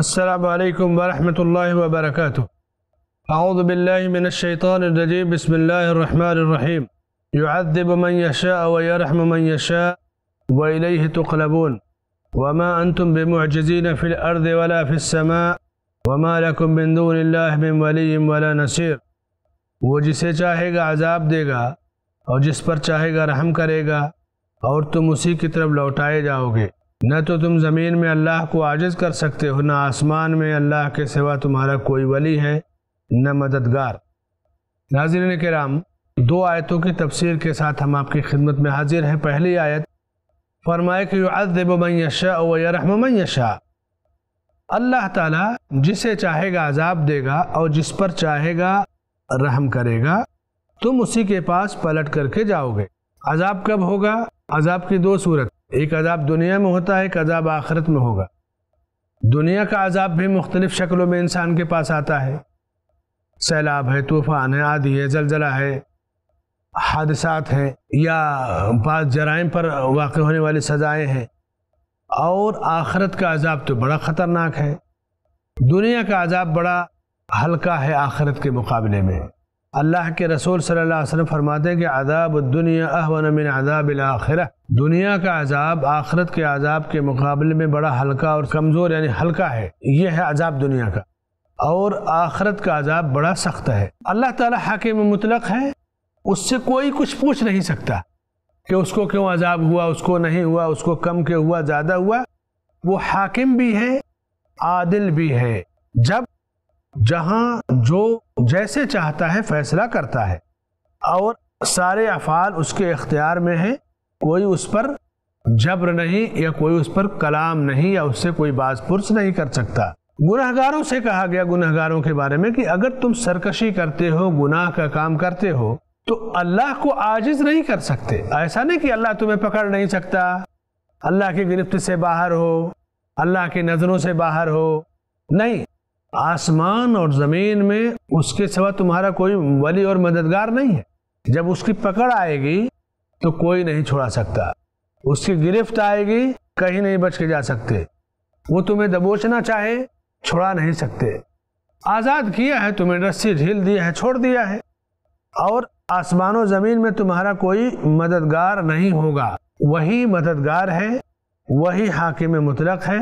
السلام عليكم ورحمة الله وبركاته أعوذ بالله من الشيطان الرجيم بسم الله الرحمن الرحيم يعذب من يشاء ويرحم من يشاء وإليه تقلبون وما أنتم بمعجزين في الأرض ولا في السماء وما لكم من دون الله من ولي ولا نصير وہ جسے چاہے گا عذاب دے گا اور جس پر چاہے گا رحم کرے گا اور تم اسی کی طرف لوٹائے جاؤ گے न तो तुम ज़मीन में अल्लाह को आजिज़ कर सकते हो न आसमान में अल्लाह के सिवा तुम्हारा कोई वली है न मददगार नाजिन कराम दो आयतों की तफसीर के साथ हम आपकी खिदमत में हाजिर हैं पहली आयत फरमाए कि अल्लाह ताला जिसे चाहेगा अजाब देगा और जिस पर चाहेगा रहम करेगा तुम उसी के पास पलट करके जाओगे अजाब कब होगा अजाब की दो सूरत एक अजाब दुनिया में होता है एक अजाब आखरत में होगा दुनिया का अजाब भी मुख्तलिफ शक्लों में इंसान के पास आता है सैलाब है तूफान है आदि है जलजला है हादसात हैं या बाद जराइम पर वाक़ होने वाली सजाएँ हैं और आखरत का अजाब तो बड़ा ख़तरनाक है दुनिया का अजाब बड़ा हल्का है आखरत के मुकाबले में अल्लाह के रसूल सल्लल्लाहु अलैहि वसल्लम फरमाते कि अदाब दुनिया अहवन मिन आखिर दुनिया का आजाब आखरत के आजाब के मुकाबले में बड़ा हल्का और कमज़ोर यानी हल्का है यह है आजाब दुनिया का और आखरत का आजाब बड़ा सख्त है अल्लाह ताला हाकिम मुतलक है उससे कोई कुछ पूछ नहीं सकता कि उसको क्यों आजाब हुआ उसको नहीं हुआ उसको कम क्यों हुआ ज़्यादा हुआ वो हाकिम भी है आदिल भी है जब जहां जो जैसे चाहता है फैसला करता है और सारे अफ़ाल उसके अख्तियार में हैं कोई उस पर जबर नहीं या कोई उस पर कलाम नहीं या उससे कोई बाज पुरस नहीं कर सकता गुनाहगारों से कहा गया गुनाहगारों के बारे में कि अगर तुम सरकशी करते हो गुनाह का काम करते हो तो अल्लाह को आजिज नहीं कर सकते ऐसा नहीं कि अल्लाह तुम्हें पकड़ नहीं सकता अल्लाह की गिरफ्त से बाहर हो अल्लाह की नज़रों से बाहर हो नहीं आसमान और ज़मीन में उसके सिवा तुम्हारा कोई वली और मददगार नहीं है जब उसकी पकड़ आएगी तो कोई नहीं छोड़ा सकता उसकी गिरफ्त आएगी कहीं नहीं बच के जा सकते वो तुम्हें दबोचना चाहे छोड़ा नहीं सकते आज़ाद किया है तुम्हें रस्सी ढील दिया है छोड़ दिया है और आसमानों ज़मीन में तुम्हारा कोई मददगार नहीं होगा वही मददगार है वही हाकिम मुतलक है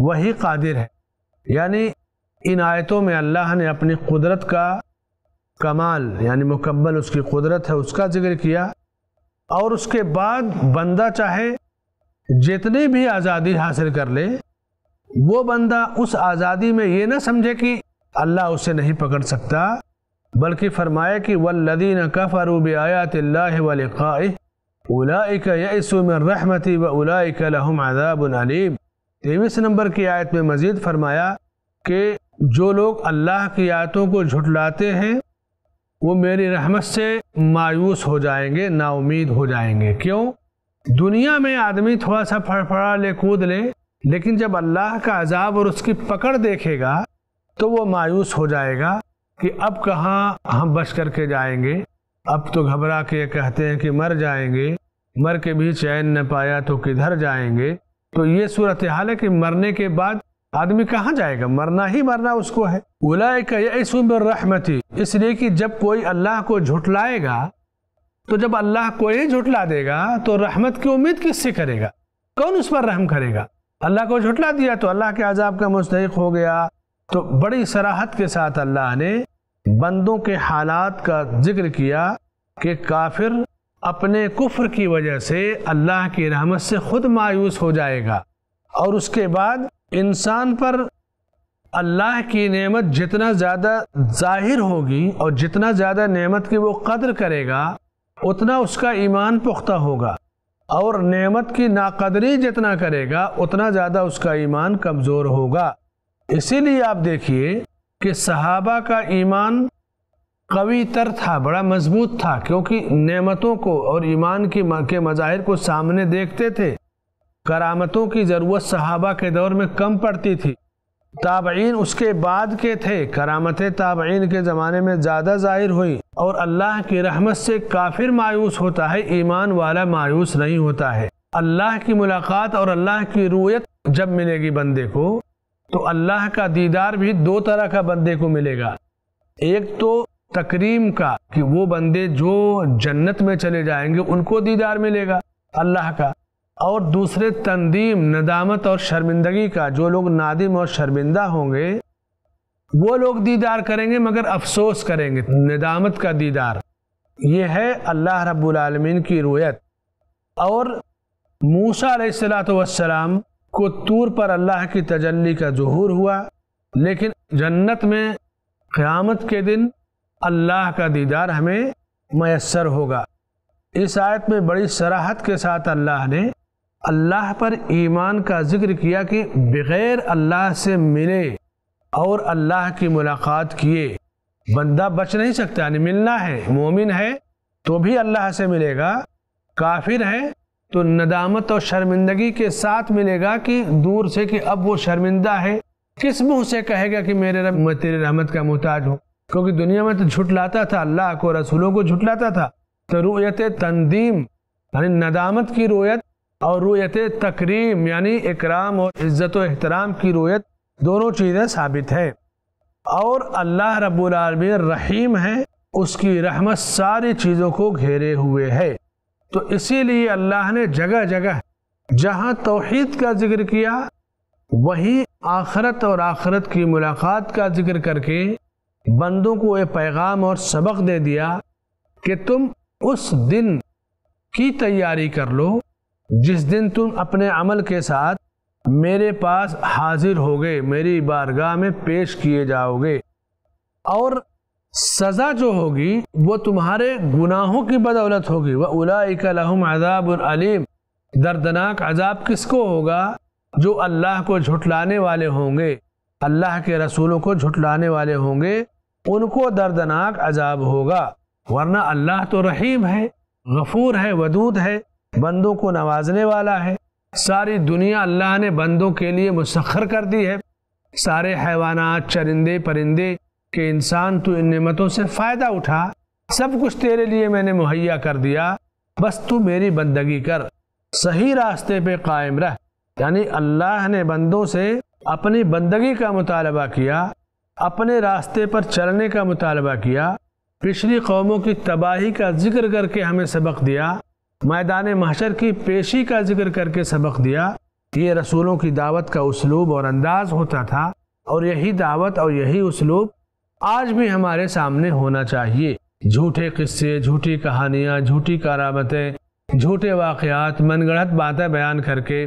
वही कादिर है यानी इन आयतों में अल्लाह ने अपनी कुदरत का कमाल यानी मुकम्मल उसकी कुदरत है उसका जिक्र किया और उसके बाद बंदा चाहे जितनी भी आज़ादी हासिल कर ले वो बंदा उस आज़ादी में ये ना समझे कि अल्लाह उसे नहीं पकड़ सकता बल्कि फरमाया कि वल्लदीन फरूब आयात वलक़ाह उलाइक यसुम व उलाइक लहम आदाबुलम तेईस नंबर की आयत में मज़ीद फरमाया कि जो लोग अल्लाह की आयतों को झुटलाते हैं वो मेरी रहमत से मायूस हो जाएंगे नाउमीद हो जाएंगे क्यों दुनिया में आदमी थोड़ा सा फड़फड़ा ले कूद ले लेकिन जब अल्लाह का अजाब और उसकी पकड़ देखेगा तो वो मायूस हो जाएगा कि अब कहाँ हम बच करके जाएंगे अब तो घबरा के कहते हैं कि मर जाएंगे मर के भी चैन न पाया तो किधर जाएंगे तो ये सूरत हाल है कि मरने के बाद आदमी कहाँ जाएगा मरना ही मरना उसको है उलाय का इसलिए कि जब कोई अल्लाह को झुठलाएगा तो जब अल्लाह को ही देगा तो रहमत की उम्मीद किससे करेगा कौन उस पर रहम करेगा अल्लाह को झुटला दिया तो अल्लाह के आजाब का मुस्तक हो गया तो बड़ी सराहत के साथ अल्लाह ने बंदों के हालात का जिक्र किया कि काफिर अपने कुफर की वजह से अल्लाह की रहमत से खुद मायूस हो जाएगा और उसके बाद इंसान पर अल्लाह की नेमत जितना ज़्यादा जाहिर होगी और जितना ज़्यादा नेमत की वो कदर करेगा उतना उसका ईमान पुख्ता होगा और नेमत की नाकदरी जितना करेगा उतना ज़्यादा उसका ईमान कमज़ोर होगा इसीलिए आप देखिए कि सहाबा का ईमान कवी तर था बड़ा मजबूत था क्योंकि नेमतों को और ईमान की के मज़ाहिर को सामने देखते थे करामतों की ज़रूरत सहाबा के दौर में कम पड़ती थी ताबीन उसके बाद के थे करामतें ताबीन के ज़माने में ज़्यादा ज़ाहिर हुई और अल्लाह की रहमत से काफिर मायूस होता है ईमान वाला मायूस नहीं होता है अल्लाह की मुलाकात और अल्लाह की रूयत जब मिलेगी बंदे को तो अल्लाह का दीदार भी दो तरह का बंदे को मिलेगा एक तो तकरीम का कि वो बंदे जो जन्नत में चले जाएंगे उनको दीदार मिलेगा अल्लाह का और दूसरे तंदीम नदामत और शर्मिंदगी का जो लोग नादिम और शर्मिंदा होंगे वो लोग दीदार करेंगे मगर अफसोस करेंगे नदामत का दीदार ये है अल्लाह रब्बुलमीन की रोयत और मूसा सलाम को तूर पर अल्लाह की तजल्ली का जहूर हुआ लेकिन जन्नत में क़्यामत के दिन अल्लाह का दीदार हमें मैसर होगा इस आयत में बड़ी सराहत के साथ अल्लाह ने अल्लाह पर ईमान का जिक्र किया कि बग़ैर अल्लाह से मिले और अल्लाह की मुलाकात किए बंदा बच नहीं सकता यानी मिलना है मोमिन है तो भी अल्लाह से मिलेगा काफिर है तो नदामत और शर्मिंदगी के साथ मिलेगा कि दूर से कि अब वो शर्मिंदा है किस मुँह से कहेगा कि मेरे रब मैं तेरे रहमत का मोहताज हूँ क्योंकि दुनिया में तो झुटलाता था अल्लाह को रसूलों को झुटलाता था तो रोयत तंदीम यानी नदामत की रोयत और रोयत तकरीम यानी इकराम और इज़्ज़त एहतराम की रोयत दोनों चीज़ें साबित है और अल्लाह रब्बुलमी रहीम है उसकी रहमत सारी चीज़ों को घेरे हुए है तो इसीलिए अल्लाह ने जगह जगह जहाँ तोहद का जिक्र किया वहीं आखरत और आखरत की मुलाकात का जिक्र करके बंदों को यह पैगाम और सबक दे दिया कि तुम उस दिन की तैयारी कर लो जिस दिन तुम अपने अमल के साथ मेरे पास हाजिर हो गए मेरी बारगाह में पेश किए जाओगे और सज़ा जो होगी वो तुम्हारे गुनाहों की बदौलत होगी वह उलाकलहम अजाब अलीम दर्दनाक अजाब किसको होगा जो अल्लाह को झुटलाने वाले होंगे अल्लाह के रसूलों को झुटलाने वाले होंगे उनको दर्दनाक अजाब होगा वरना अल्लाह तो रहीम है गफूर है वदूद है बंदों को नवाजने वाला है सारी दुनिया अल्लाह ने बंदों के लिए मुसखर कर दी है सारे हैवाना चरिंदे परिंदे के इंसान तो इन नमतों से फ़ायदा उठा सब कुछ तेरे लिए मैंने मुहैया कर दिया बस तू मेरी बंदगी कर सही रास्ते पे कायम रह यानी अल्लाह ने बंदों से अपनी बंदगी का मुतालबा किया अपने रास्ते पर चलने का मुतालबा किया पिछली कौमों की तबाही का जिक्र करके हमें सबक दिया मैदान महशर की पेशी का जिक्र करके सबक दिया ये रसूलों की दावत का उसलूब और अंदाज होता था और यही दावत और यही उसलूब आज भी हमारे सामने होना चाहिए झूठे किस्से झूठी कहानियाँ झूठी करामतें झूठे वाकयात मनगढ़ंत बातें बयान करके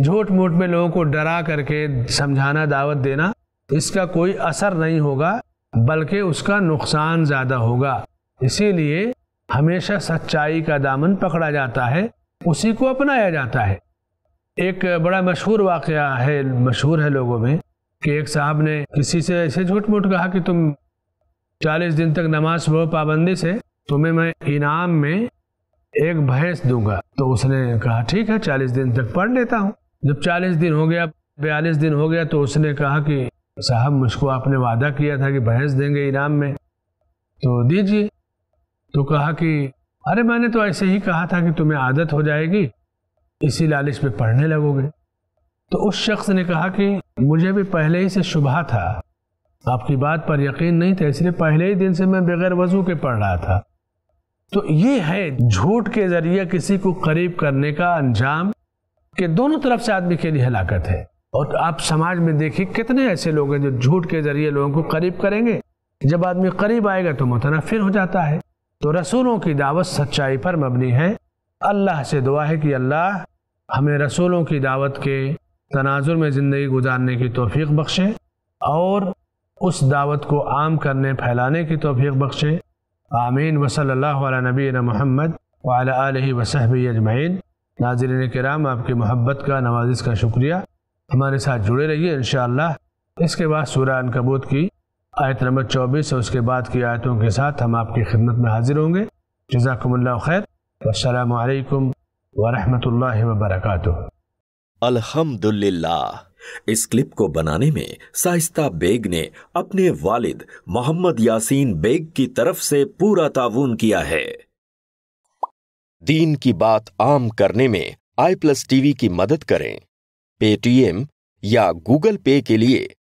झूठ मूठ में लोगों को डरा करके समझाना दावत देना इसका कोई असर नहीं होगा बल्कि उसका नुकसान ज़्यादा होगा इसीलिए हमेशा सच्चाई का दामन पकड़ा जाता है उसी को अपनाया जाता है एक बड़ा मशहूर वाक़ है मशहूर है लोगों में कि एक साहब ने किसी से ऐसे झूठ मूठ कहा कि तुम चालीस दिन तक नमाज पढ़ो पाबंदी से तुम्हें मैं इनाम में एक भैंस दूंगा तो उसने कहा ठीक है चालीस दिन तक पढ़ लेता हूँ जब चालीस दिन हो गया बयालीस दिन हो गया तो उसने कहा कि साहब मुझको आपने वादा किया था कि भैंस देंगे इनाम में तो दीजिए तो कहा कि अरे मैंने तो ऐसे ही कहा था कि तुम्हें आदत हो जाएगी इसी लालच में पढ़ने लगोगे तो उस शख्स ने कहा कि मुझे भी पहले ही से शुबा था आपकी बात पर यकीन नहीं था इसलिए पहले ही दिन से मैं बगैर वजू के पढ़ रहा था तो ये है झूठ के जरिए किसी को करीब करने का अंजाम कि दोनों तरफ से आदमी के लिए हलाकत है और आप समाज में देखिए कितने ऐसे लोग हैं जो झूठ के जरिए लोगों को करीब करेंगे जब आदमी करीब आएगा तो मुतनाफिर हो जाता है तो रसूलों की दावत सच्चाई पर मबनी है अल्लाह से दुआ है कि अल्लाह हमें रसूलों की दावत के तनाजुर में ज़िंदगी गुजारने की तोफ़ी बख्शे और उस दावत को आम करने फैलाने की तोफ़ी बख्शे आमीन वसल नबी महमद वाल वसहब अजमैन नाजरन कराम आपकी मोहब्बत का नवाजिश का शुक्रिया हमारे साथ जुड़े रहिए इन इसके बाद सूर्य कबूत की आयत नंबर चौबीस और उसके बाद की आयतों के साथ हम आपकी खिदमत में हाजिर होंगे जजाकमल खैर वालकम वरहमत वबरक अल्हम्दुलिल्लाह इस क्लिप को बनाने में साइस्ता बेग ने अपने वालिद मोहम्मद यासीन बेग की तरफ से पूरा ताउन किया है दीन की बात आम करने में आई प्लस टीवी की मदद करें पेटीएम या गूगल पे के लिए